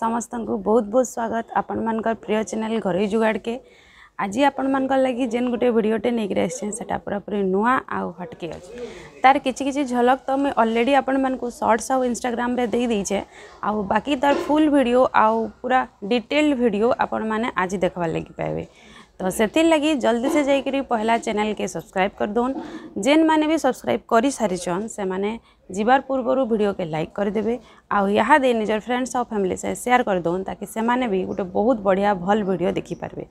ସମସ୍ତଙ୍କୁ ବହୁତ ବହୁତ ସ୍ୱାଗତ ଆପଣମାନଙ୍କର ପ୍ରିୟ ଚ୍ୟାନେଲ୍ ଘରୋଇ ଯୁଗାଡ଼କେ ଆଜି ଆପଣମାନଙ୍କର ଲାଗି ଯେନ୍ ଗୋଟେ ଭିଡ଼ିଓଟେ ନେଇକିରି ଆସିଛେନ୍ ସେଟା ପୁରାପୁରି ନୂଆ ଆଉ ହଟକେ ଅଛି ତାର କିଛି କିଛି ଝଲକ ତ ମୁଇଁ ଅଲରେଡ଼ି ଆପଣମାନଙ୍କୁ ସର୍ଟସ୍ ଆଉ ଇନଷ୍ଟାଗ୍ରାମରେ ଦେଇଦେଇଛେ ଆଉ ବାକି ତାର ଫୁଲ୍ ଭିଡ଼ିଓ ଆଉ ପୁରା ଡିଟେଲ୍ଡ ଭିଡ଼ିଓ ଆପଣମାନେ ଆଜି ଦେଖ୍ବାର୍ ଲାଗି ପାଇବେ तो से लगी जल्दी से जाकर पहला चैनल के सब्सक्राइब कर दौन जेन मैंने भी सब्सक्राइब कर सारीछन से मैंने जीवार पूर्वर भिड के लाइक करदे आदि निजर फ्रेंड्स और फैमिली से सेयार कर दौन ताकि से मैंने भी गोटे बहुत बढ़िया भल भिड देखिपारे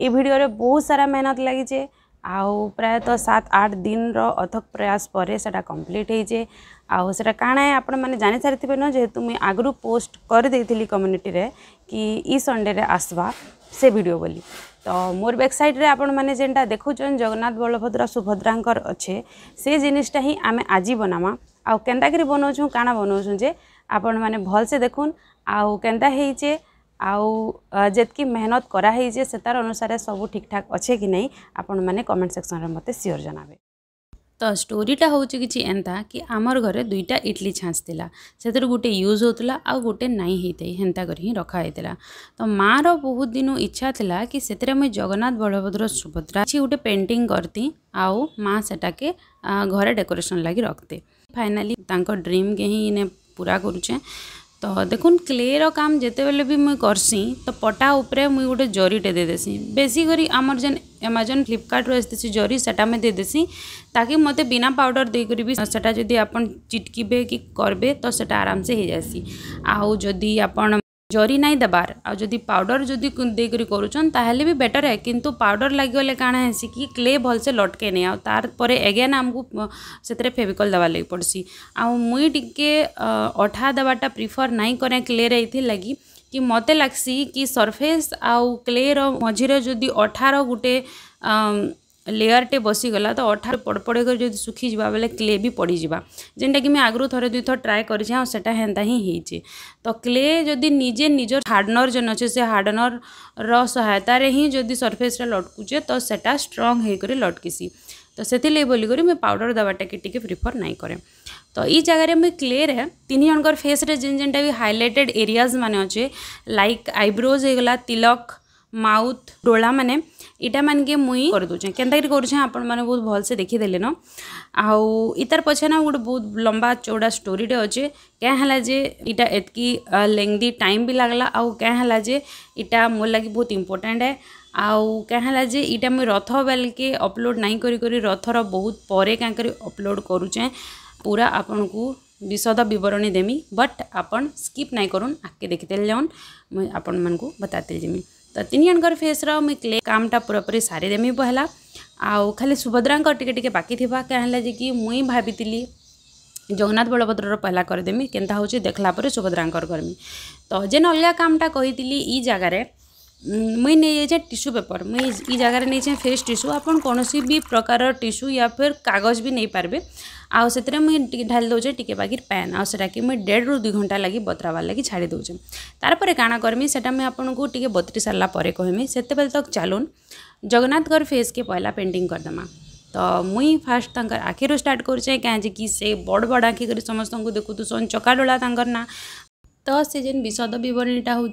ये भिडियो बहुत सारा मेहनत लगी आउ तो सात आठ दिन रथक अथक प्रयास पर कम्प्लीट होजे आटा कण है आपण मैंने जानि सारी न जेहेतु मुझे आगु पोस्ट कर करदे कम्युनिटी कि ई संडे आसवा से भिड बोली ତ ମୋର ୱେବସାଇଟ୍ରେ ଆପଣମାନେ ଯେନ୍ଟା ଦେଖୁଛନ୍ ଜଗନ୍ନାଥ ବଳଭଦ୍ର ସୁଭଦ୍ରାଙ୍କର ଅଛେ ସେ ଜିନିଷଟା ହିଁ ଆମେ ଆଜି ବନାମା ଆଉ କେନ୍ତାକିରି ବନଉଛୁଁ କାଣା ବନଉଛୁଁ ଯେ ଆପଣମାନେ ଭଲସେ ଦେଖୁନ୍ ଆଉ କେନ୍ତା ହେଇଛେ ଆଉ ଯେତ୍କି ମେହନତ କରାହେଇଛେ ସେତାର ଅନୁସାରେ ସବୁ ଠିକ୍ଠାକ୍ ଅଛେ କି ନାହିଁ ଆପଣମାନେ କମେଣ୍ଟ ସେକ୍ସନ୍ରେ ମୋତେ ସିଓର ଜଣାବେ ତ ଷ୍ଟୋରିଟା ହେଉଛି କିଛି ଏନ୍ତା କି ଆମର ଘରେ ଦୁଇଟା ଇଟଲି ଛାଞ୍ଚ ଥିଲା ସେଥିରୁ ଗୋଟେ ୟୁଜ୍ ହେଉଥିଲା ଆଉ ଗୋଟେ ନାଇଁ ହେଇଥାଏ ହେନ୍ତା କରି ହିଁ ରଖା ହେଇଥିଲା ତ ମାଆର ବହୁତ ଦିନ ଇଚ୍ଛା ଥିଲା କି ସେଥିରେ ମୁଇଁ ଜଗନ୍ନାଥ ବଳଭଦ୍ର ସୁଭଦ୍ରା କିଛି ଗୋଟେ ପେଣ୍ଟିଂ କରିତି ଆଉ ମାଆ ସେଟାକେ ଘରେ ଡେକୋରେସନ୍ ଲାଗି ରଖତେ ଫାଇନାଲି ତାଙ୍କ ଡ୍ରିମ୍କେ ହିଁ ଇନେ ପୁରା କରୁଛେଁ तो देख क्ले राम जिते बी मुझ करसी तो पटा उपरे मुई गोटे जरीटे देदेसी बेसिकर आमर जेन एमाजन फ्लिपकार्ट आसी जरी से देदेसी ताकि मत बिना पाउडर देकर भी सेटा जी आप चिटकबे कि करेंगे तो सेटा आराम से हो जासी आदि आप जरी नाई देवार आदि पाउडर जो देकर करुचन बेटर है किंतु पाउडर लगे कण है कि क्ले भलसे लटके नहीं आर एगेन आमको से फेविकल देवा लगी पड़सी आ मुई टी अठा देवाटा प्रिफर नाई कैं क्ले लगी कि मत लग्सी कि सरफेस आउ क्ले रझे जो अठार गोटे लेयरटे बसीगला तो अठार पड़ पड़कर जब सुखी जा क्ले भी पड़ जावा जेनटा कि मैं आगु थे दुई थर ट्राए कर तो क्ले जदि निजे निज हार्डनर जेन अच्छे से हार्डनर रहायतार ही जब सरफेस लटकुचे तो सेटा स्ट्रंग होकर लटकीसी तो से बोलिकर मुझे पाउडर दवाटा के टी प्रिफर नाई कैर तो ये जगह मुझे क्ले रे तीन जनकर फेस जेन जेनटा भी हाइलाइटेड एरियाज मैंने लाइक आईब्रोज होगा तिलक ମାଉଥ୍ ଡୋଳାମାନେ ଇଟା ମାନକେ ମୁଇଁ କରିଦେଉଛେଁ କେନ୍ତାକରି କରୁଛେଁ ଆପଣମାନେ ବହୁତ ଭଲସେ ଦେଖିଦେଲେନ ଆଉ ଇତାର ପଛେ ନା ଗୋଟେ ବହୁତ ଲମ୍ବା ଚଉଡ଼ା ଷ୍ଟୋରିଟେ ଅଛେ କାଁ ହେଲା ଯେ ଇଟା ଏତ୍କି ଲେଙ୍ଗଦି ଟାଇମ୍ ବି ଲାଗ୍ଲା ଆଉ କାଁ ହେଲା ଯେ ଇଟା ମୋର୍ ଲାଗି ବହୁତ ଇମ୍ପୋର୍ଟାଣ୍ଟ ହେ ଆଉ କାଁ ହେଲା ଯେ ଇଟା ମୁଇଁ ରଥ ବେଲ୍କେ ଅପଲୋଡ଼ ନାଇଁ କରି କରି ରଥର ବହୁତ ପରେ କାଁ କରି ଅପଲୋଡ଼ କରୁଛେଁ ପୁରା ଆପଣଙ୍କୁ विशद बरणी देमी बट आपण स्किप नाही करून आख्खे देखील जाऊन आपण मग बतातील जिमी तो तीन जन फेस क्ले कामटा पूरा पूरी सारीदेमी पहला आउ खाली सुभद्रा टे टे बाकी थी क्या कि मुई भाभी जगन्नाथ बलभद्र पहला करदेमी के देखला सुभद्रा करमी तो जेन अलग कामटा कही जगार ମୁଇଁ ନେଇଯାଇଛେଁ ଟିସୁ ପେପର୍ ମୁଇଁ ଇ ଜାଗାରେ ନେଇଛେଁ ଫ୍ରେସ୍ ଟିସୁ ଆପଣ କୌଣସି ବି ପ୍ରକାରର ଟିସୁ ୟା ଫେର୍ କାଗଜ ବି ନେଇପାରିବେ ଆଉ ସେଥିରେ ମୁଇଁ ଟିକେ ଢାଲି ଦେଉଛେ ଟିକେ ବାକି ପ୍ୟାନ୍ ଆଉ ସେଟାକି ମୁଇଁ ଦେଢ଼ରୁ ଦୁଇ ଘଣ୍ଟା ଲାଗି ବତରାବାର୍ ଲାଗି ଛାଡ଼ି ଦେଉଛେ ପରେ କାଣା କର୍ମି ସେଟା ମୁଇଁ ଆପଣଙ୍କୁ ଟିକେ ବତରି ସାରିଲା ପରେ କହିମି ସେତେବେଳେ ତକ୍ ଚାଲୁନ୍ ଜଗନ୍ନାଥଙ୍କର ଫେସ୍କେ ପହିଲା ପେଣ୍ଟିଂ କରିଦେମା ତ ମୁଇଁ ଫାର୍ଷ୍ଟ ତାଙ୍କର ଆଖିରୁ ଷ୍ଟାର୍ଟ କରୁଛେ କି ସେ ବଡ଼ ବଡ଼ ଆଖି କରି ସମସ୍ତଙ୍କୁ ଦେଖୁଥିସନ୍ ଚକାଡୋଳା ତାଙ୍କର ନାଁ तो से जेन विशद बरणीटा हूँ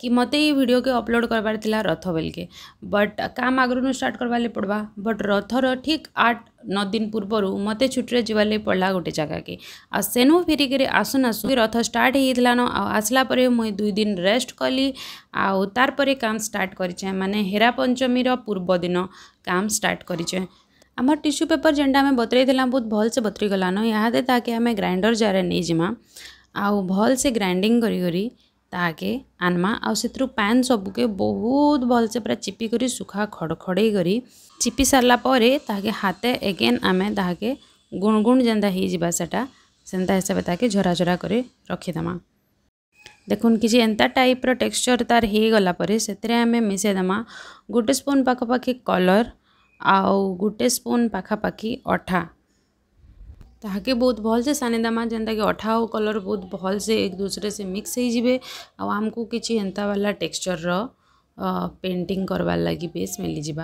कि मत यो के अपलोड करवार रथ बेल के बट काम आगुनु स्टार्ट करवा पड़वा बट रथर ठीक आठ नौ दिन पूर्व मत छुट्टी जीवा पड़ा गोटे जगह के आनु फेर आसुन आसु रथ स्टार्ट होन आसला मुई दुई दिन रेस्ट कली आउ तार काम स्टार्ट करें मान हेरा पंचमी पूर्व दिन काम स्टार्ट करें आम टीस्यू पेपर जेनटा बतरे बहुत भलसे बतरी गलान यहाँ ताकि आम ग्राइंडर जारे नहीं जीमा आउ भल से ग्राइंडिंग करके आनमा आर पैन सबके बहुत भल से पूरा चिपिक सुखा खड़ खड़ेरी चिपि सारापर ताके हाते एगेन आम ताके गुणगुण जेनता हो जाता से हिसाब से झरा झरा कर रखिदे देखुन किसी एंता टाइप टेक्सचर तार हो गलापर से आम मिसेदमा गोटे स्पून पखापाखी कलर आउ गोटे स्पून पखापाखी अठा ताकि बहुत भल से सानी दमा जेनता कि अठा और कलर बहुत भल से एक दूसरे से मिक्स हो जाए आमको किसी एंता वाला टेक्सचर पेंटिंग करवार लगी बेस मिली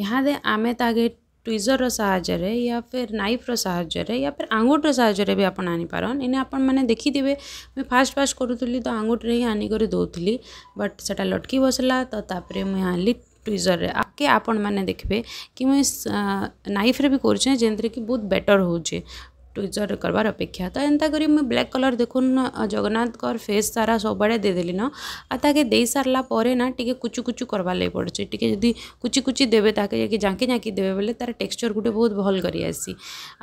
यहाँ आम ताकि ट्विजर रहाजे या फिर नाइफ रहाज या फिर आंगुठ रहाजे भी आपड़ आनी पार इन्हें आपने मैंने देखीदे मुझे फास्ट फास्ट करूँ तो आंगुठे ही आनीकोरी दौली बट से लटकी बसला तो तापर मुझे आनली ट्विजर रे आगे आपण मैंने देखिए कि मुझे नाइफ्रे भी करें जेन्द्रे कि बहुत बेटर हो ट्विजर करवार अपेक्षा तो एंता मुझे ब्लैक कलर देखुन जगन्नाथ कर फेस सारा सब आड़े देदेली ना आगे दे सारापर ना टी कुचु कुचु करवा लगे पड़े टी जी कुचि कुचि देवे जाके जाँ दे तार टेक्सचर गुटे बहुत भल कर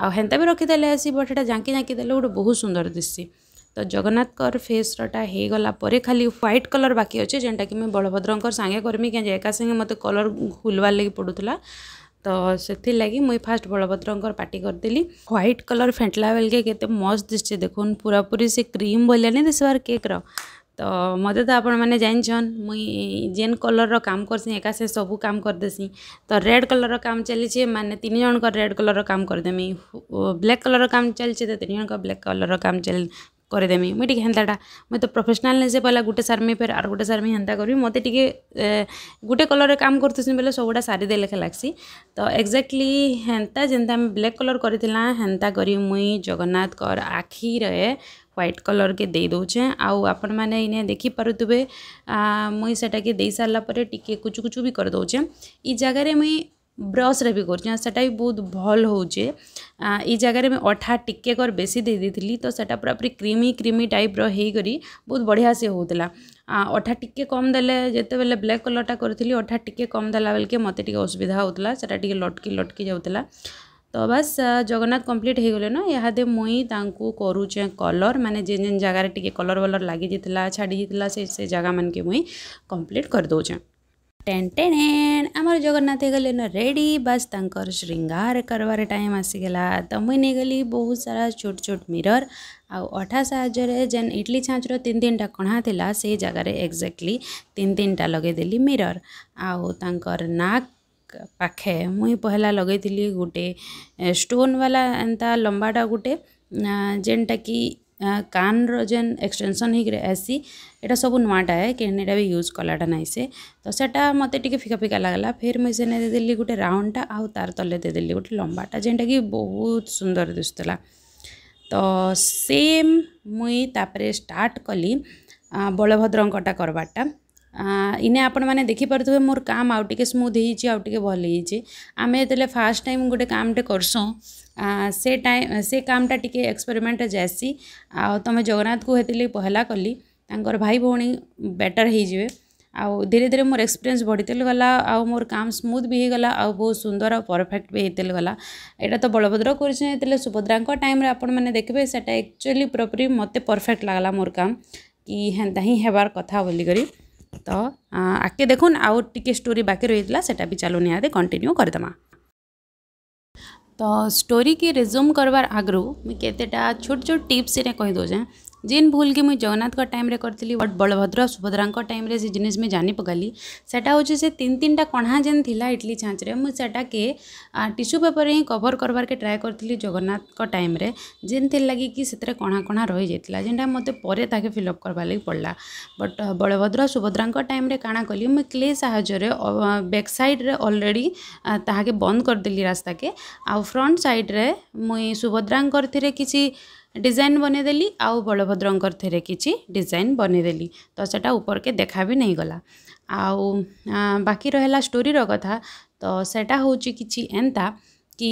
आंता भी रखीदे आसी बट सैटा जाँ जाँ दे गोटे बहुत सुंदर दिशी तो जगन्नाथ कर फेस रटा हो गला खाली ह्वैट कलर बाकी अच्छे जेनटा कि मैं बलभद्र सागे करमी क्या एका सागे मतलब कलर खुलवार लगी पड़ूगा ତ ସେଥିର୍ଲାଗି ମୁଇଁ ଫାର୍ଷ୍ଟ ବଳଭଦ୍ରଙ୍କର ପାର୍ଟି କରିଦେଲି ହ୍ୱାଇଟ୍ କଲର୍ ଫେଣ୍ଟଲା ବେଲକେ କେତେ ମସ୍ତ ଦିଶୁଛି ଦେଖୁନ୍ ପୁରାପୁରି ସେ କ୍ରିମ୍ ବୋଇଲେ ନାଇଁ ଦିଶବାର୍ କେକ୍ର ତ ମୋତେ ତ ଆପଣମାନେ ଜାଣିଛନ୍ ମୁଇଁ ଯେନ୍ କଲର୍ର କାମ କର୍ସି ଏକା ସେ ସବୁ କାମ କରିଦେସି ତ ରେଡ଼୍ କଲର୍ର କାମ ଚାଲିଛି ମାନେ ତିନି ଜଣଙ୍କର ରେଡ଼୍ କଲର୍ର କାମ କରିଦେମି ବ୍ଲାକ୍ କଲର୍ର କାମ ଚାଲିଛି ତ ତିନି ଜଣଙ୍କ ବ୍ଲାକ୍ କଲର୍ର କାମ ଚାଲି କରିଦେମି ମୁଇଁ ଟିକେ ହେନ୍ତାଟା ମୁଇଁ ତ ପ୍ରଫେସନାଲ୍ ନେଇ ସେ ପହିଲା ଗୋଟେ ସାର୍ମି ଫେର୍ ଆର୍ ଗୋଟେ ସାର୍ମି ହେନ୍ତା କରିବି ମୋତେ ଟିକେ ଗୋଟେ କଲର୍ରେ କାମ କରୁଥିସି ବେଲେ ସବୁଟା ସାରିଦେଲେ ଲେଖା ଲାଗ୍ସି ତ ଏକ୍ଜାକ୍ଟଲି ହେନ୍ତା ଯେନ୍ତା ଆମେ ବ୍ଲାକ୍ କଲର୍ କରିଥିଲା ହେନ୍ତା କରି ମୁଇଁ ଜଗନ୍ନାଥଙ୍କର ଆଖିରେ ହ୍ୱାଇଟ୍ କଲର୍କେ ଦେଇ ଦେଉଛେଁ ଆଉ ଆପଣମାନେ ଇନେ ଦେଖିପାରୁଥିବେ ମୁଇଁ ସେଟାକେ ଦେଇ ସାରିଲା ପରେ ଟିକେ କୁଚୁ କୁଚୁ ବି କରିଦେଉଛେଁ ଇ ଜାଗାରେ ମୁଇଁ ब्रश रे भी कर बहुत भल हो जगार अठा टिके कर बेसी दे तो से पूरा पूरी क्रीमी क्रीमी टाइप रही बहुत बढ़िया से होता अठा टिके कम देते बेले ब्लैक कलरटा करी अठा टिके कम देखे मत असुविधा होता से लटकी लटकी जाऊला तो बस जगन्नाथ कम्प्लीट हो गले ना गाद मुई करूचे कलर मानने जेन जेन जगार टे कलर वलर लगी छाड़ी जाता से जगह के मुई कम्प्लीट करदे टेन आम जगन्नाथ गले रेडी बास तर श्रृंगार करवार टाइम आसीगला तो मुई नहींगली बहुत सारा छोट छोट मिरर आउ अठा साजन इडली छाँच रन तीन टा कणा था से जगह एक्जाक्टली तीन तीन टा लगेदेली मिरर आर नाक पाखे मुई पहला लगे गोटे स्टोन वाला एंता लंबाटा गोटे जेनटा कि କାନ୍ର ଯେନ୍ ଏକ୍ସଟେନସନ୍ ହେଇକିରି ଆଏସି ଏଇଟା ସବୁ ନୂଆଟା ଏ କେନ୍ ଏଇଟା ବି ୟୁଜ୍ କଲାଟା ନାଇଁ ସେ ତ ସେଟା ମୋତେ ଟିକେ ଫିକା ଫିକା ଲାଗ୍ଲା ଫେର୍ ମୁଇଁ ସେନେ ଦେଇଦେଲି ଗୋଟେ ରାଉଣ୍ଡଟା ଆଉ ତାର ତଲେ ଦେଇଦେଲି ଗୋଟେ ଲମ୍ବାଟା ଯେନ୍ଟାକି ବହୁତ ସୁନ୍ଦର ଦିଶୁଥିଲା ତ ସେମ୍ ମୁଇଁ ତାପରେ ଷ୍ଟାର୍ଟ କଲି ବଳଭଦ୍ରଙ୍କଟା କର୍ବାରଟା ଇନେ ଆପଣମାନେ ଦେଖିପାରୁଥିବେ ମୋର କାମ୍ ଆଉ ଟିକେ ସ୍ମୁଥ୍ ହେଇଛି ଆଉ ଟିକେ ଭଲ ହେଇଛି ଆମେ ଯେତେବେଳେ ଫାର୍ଷ୍ଟ ଟାଇମ୍ ଗୋଟେ କାମ୍ଟେ କରସୁଁ ସେ ଟାଇମ୍ ସେ କାମ୍ଟା ଟିକେ ଏକ୍ସପେରିମେଣ୍ଟ ଯାଏସି ଆଉ ତମେ ଜଗନ୍ନାଥକୁ ହେଥିଲାଗି ପହଲା କଲି ତାଙ୍କର ଭାଇ ଭଉଣୀ ବେଟର୍ ହେଇଯିବେ ଆଉ ଧୀରେ ଧୀରେ ମୋର ଏକ୍ସପିରିଏନ୍ସ ବଢ଼ିତେଲେ ଗଲା ଆଉ ମୋର କାମ ସ୍ମୁଥ୍ ବି ହେଇଗଲା ଆଉ ବହୁତ ସୁନ୍ଦର ଆଉ ପରଫେକ୍ଟ ବି ହେଇତେଲେ ଗଲା ଏଇଟା ତ ବଳଭଦ୍ର କରିଛି ହେଇଥିଲେ ସୁଭଦ୍ରାଙ୍କ ଟାଇମ୍ରେ ଆପଣମାନେ ଦେଖିବେ ସେଟା ଆକ୍ଚୁଆଲି ପ୍ରପରି ମୋତେ ପରଫେକ୍ଟ ଲାଗ୍ଲା ମୋର କାମ କି ହେନ୍ତା ହିଁ ହେବାର କଥା ବୋଲିକରି ତ ଆଗକେ ଦେଖୁନ୍ ଆଉ ଟିକେ ଷ୍ଟୋରୀ ବାକି ରହିଥିଲା ସେଟା ବି ଚାଲୁ ନିହାତି କଣ୍ଟିନ୍ୟୁ କରିଦେମା ତ ଷ୍ଟୋରୀକେ ରେଜୁମ୍ କରବାର୍ ଆଗରୁ ମୁଇଁ କେତେଟା ଛୋଟ ଛୋଟ ଟିପ୍ସ ଏଇଟା କହିଦେଉଛେଁ जेन भूल के मुझ जगन्नाथ टाइम करी बट बलभद्र सुभद्रा टाइम से जिनिस मुझे जानी पकाली सेटा हूँ से तीन तीन टा कणा जेन थी इटली छाँचे मुझे के टीस्यू पेपर हिं कभर करवारे ट्राए करी जगन्नाथ टाइम जेन थी लगी कि कणा कणा रही जाता जेनटा मत पर फिलअप करवा लगे पड़ा बट बलभद्र सुभद्रा टाइम रे कली मुझ क्ले साहय बैक सैड्रे अलरेडी ताके बंद करदे रास्ता के आ फ्रंट सैड्रे मुई सुभद्रा थी किसी ডিজাইন বনাইদেলি আউ বলভদ্রঙ্কর থেকে কিছু ডিজাইন বনাইদেলি তো সেটা উপরকে দেখা বি নেই গলা আউ বাকি রহলা স্টোরির কথা তো সেটা হচ্ছে কিছু এন্তা କି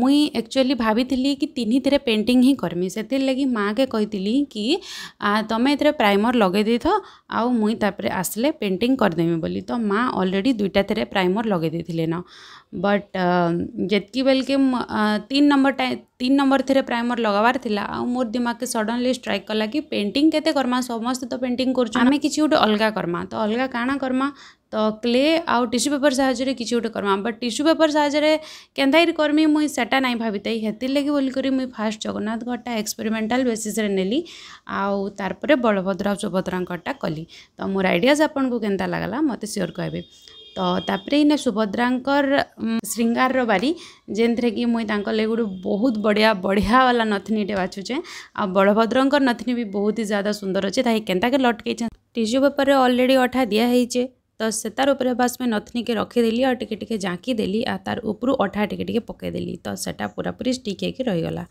ମୁଇଁ ଆକ୍ଚୁଆଲି ଭାବିଥିଲି କି ତିନିଥିରେ ପେଣ୍ଟିଂ ହିଁ କର୍ମି ସେଥିର୍ଲାଗି ମାଆକେ କହିଥିଲି କି ତମେ ଏଥିରେ ପ୍ରାଇମର୍ ଲଗେଇ ଦେଇଥ ଆଉ ମୁଇଁ ତାପରେ ଆସିଲେ ପେଣ୍ଟିଂ କରିଦେମି ବୋଲି ତ ମାଆ ଅଲରେଡ଼ି ଦୁଇଟା ଥିରେ ପ୍ରାଇମର୍ ଲଗେଇ ଦେଇଥିଲେ ନ ବଟ୍ ଯେତ୍କି ବେଲ୍କେ ତିନ୍ ନମ୍ବର୍ ଟାଇ ତିନ୍ ନମ୍ବର୍ ଥିରେ ପ୍ରାଇମର୍ ଲଗାବାର୍ ଥିଲା ଆଉ ମୋର୍ ଦିମାଗ୍କେ ସଡନ୍ଲି ଷ୍ଟ୍ରାଇକ୍ କଲା କି ପେଣ୍ଟିଂ କେତେ କର୍ମା ସମସ୍ତେ ତ ପେଣ୍ଟିଂ କରୁଛୁ ଆମେ କିଛି ଗୋଟେ ଅଲଗା କର୍ମା ତ ଅଲଗା କାଣା କର୍ମା ତ କ୍ଲେ ଆଉ ଟିସୁ ପେପର୍ ସାହାଯ୍ୟରେ କିଛି ଗୋଟେ କର୍ମା ବଟ୍ ଟିସ୍ୟୁ ପେପର୍ ସାହାଯ୍ୟରେ କେନ୍ତାଇରି କର୍ମି ମୁଇଁ ସେଟା ନାଇଁ ଭାବିଥାଇ ହେଥିର୍ଲାଗି ବୋଲିକରି ମୁଇଁ ଫାର୍ଷ୍ଟ ଜଗନ୍ନାଥ ଘରଟା ଏକ୍ସପେରିମେଣ୍ଟାଲ୍ ବେସିସ୍ରେ ନେଲି ଆଉ ତାର୍ ପରେ ବଳଭଦ୍ର ଆଉ ସୁଭଦ୍ରାଙ୍କରଟା କଲି ତ ମୋର ଆଇଡ଼ିଆଜ୍ ଆପଣଙ୍କୁ କେନ୍ତା ଲାଗ୍ଲା ମୋତେ ସିଓର୍ କହିବେ ତ ତାପରେ ଇନେ ସୁଭଦ୍ରାଙ୍କର ଶୃଙ୍ଗାରର ବାରି ଯେନ୍ଥିରେ କି ମୁଇଁ ତାଙ୍କ ଲାଗି ଗୋଟେ ବହୁତ ବଢ଼ିଆ ବଢ଼ିଆ ବାଲା ନଥିନୀଟେ ବାଛୁଛେ ଆଉ ବଳଭଦ୍ରଙ୍କର ନଥିନୀ ବି ବହୁତ ହି ଜାଦା ସୁନ୍ଦର ଅଛେ ତାହି କେନ୍ତାକେ ଲଟକେଇଛେ ଟିସ୍ୟୁ ପେପର୍ରେ ଅଲରେଡ଼ି ଅଠା ଦିଆ ହେଇଛେ तो से तार उपर बास में नथनी के रखीदेली आगे टी झाँकीदेली आ तार उपरू अठा टिके टे पकईदेली तो सेटा पूरा पूरी स्टिक होकर रहीगला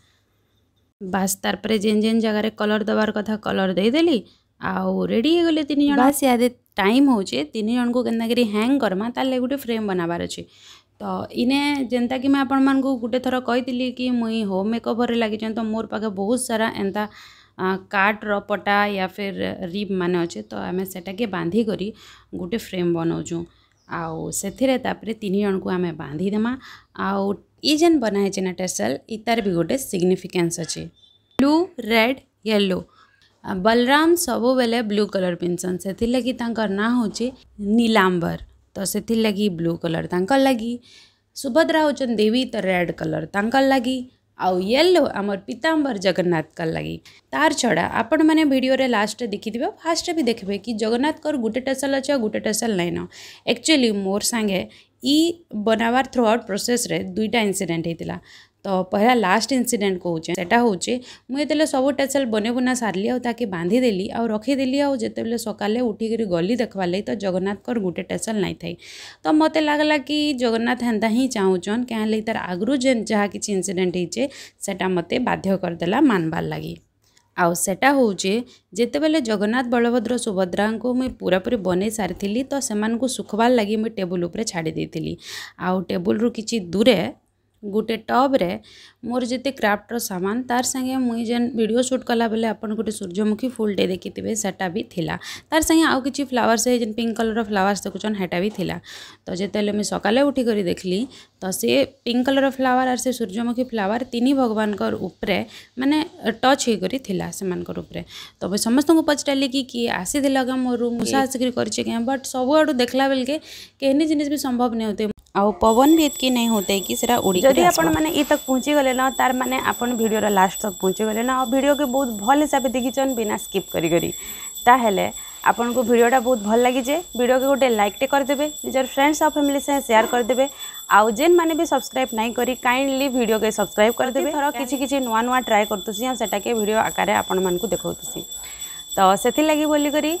बास तारे जेन जेन जगार कलर देवार कथा कलर देदेली आउडीगले तीन जन बास याद टाइम होन जन को कि हैंग करमा तेल गोटे फ्रेम बनाबार अच्छे तो इने जेनता कि मैं आपण मूँ गोटे थर कही कि मुई होम मेकअप लगे तो मोर पाखे बहुत सारा एंता काट्र पटा या फिर रिब मान अच्छे तो आम से बांधिकी गोटे फ्रेम बनाऊँ आपर तीन जन को आम बांधिदेमा आईजेन बनाई ना टेसल इतार भी गोटे सिग्निफिकेन्स अच्छे ब्लू रेड येलो बलराम सब बेले ब्लू कलर पिंसन से ना हूँ नीलांबर तो से लगी ब्लू कलर तक लगी सुभद्रा हो देवी तो रेड कलर तक लगी ଆଉ ୟେଲୋ ଆମର ପୀତାମ୍ବର ଜଗନ୍ନାଥଙ୍କର ଲାଗି ତାର ଛଡ଼ା ଆପଣମାନେ ଭିଡ଼ିଓରେ ଲାଷ୍ଟରେ ଦେଖିଥିବେ ଫାଷ୍ଟରେ ବି ଦେଖିବେ କି ଜଗନ୍ନାଥଙ୍କର ଗୋଟେ ଟେସଲ ଅଛି ଆଉ ଗୋଟେ ଟେସଲ ନାଇଁନ ଆକ୍ଚୁଆଲି ମୋର ସାଙ୍ଗେ ଇ ବନାବାର ଥ୍ରୁ ଆଉଟ୍ ପ୍ରୋସେସ୍ରେ ଦୁଇଟା ଇନସିଡେଣ୍ଟ ହେଇଥିଲା तो पहला लास्ट इनसीडेन्ट कौचे से मुझे सब टेसल बने बुना सारी आके बांधिदेली आ रखीदेली आते सका उठिक गली देखवा लगी तो जगन्नाथ कर गोटे टेसल नहीं थे तो मत लगला कि जगन्नाथ हेन्दा ही चाहूचन क्या तार आगु जेन जहाँ किसी इनसीडेट होचे से मत बाध्य करदे मानवार लगी आटा हूचे जितेबले जगन्नाथ बलभद्र सुभद्रा को मुझे पूरा पूरी बन सारी तो सेना सुखवार लगी मुझे टेबुल छाड़ी आ टेबुल कि दूरे गोटे टब्रे मोर जिते क्राफ्टर सामान तार संगे मुई जेन भिड सुट कला बेले आप गोटे सूर्यमुखी डे देखी थे सैटा भी थिला। तार संगे आउ कि फ्लावर्स है जेन पिंक कलर फ्लावर्स देखुन हेटा भी थिला। तो जिते मुझे सकाले उठिकर देखली तो सी पिंक कलर फ्लावर आर से सूर्यमुखी फ्लावर तीन भगवान उपरे मैंने टच होकर सेमरे तो समस्त को पचारे कि किए आसी मो रूम मूसा आसिक कर बट सबुआ देखला बेल के कहीं जिन भी संभव नहीं होते आउ पवन भी इतकी नहीं होते कि सीरा उड़ी आप तक पहुँची गले ना तार मैंने आपन भिडर लास्ट तक पहुँची गले ना भिड के बहुत भल हिसाब से देखीछन बिना स्कीप करे आपन को भिडटा बहुत भल लगीजे भिडियो के गोटे लाइकटे करदे निजर फ्रेंड्स और फैमिली से सेयार करदे आउ जेन मैंने भी सब्सक्राइब नहीं करी काइंडली भिडियो के सब्सक्राइब करदे थर कि नुआ नुआ ट्राए करते और भिडियो आकार आपण देखा तो से बोल करी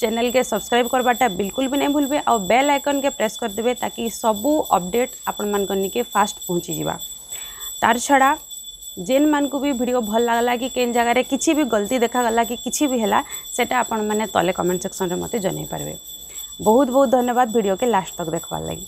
चैनल के सब्सक्राइब करवाटा बिल्कुल भी नहीं भूलें आउ बेल आइकन के प्रेस करदे ताकि सबू अपडेट आपण मान निके फास्ट पहुँची जा तार छड़ा जेन मानक भी भिड भल लगला कि केन जगार किसी भी गलती देखाला कि किसी भी है सेटा आपण तले कमेंट सेक्शन में मत जन बहुत बहुत धन्यवाद भिड के लास्ट तक देखवार लगी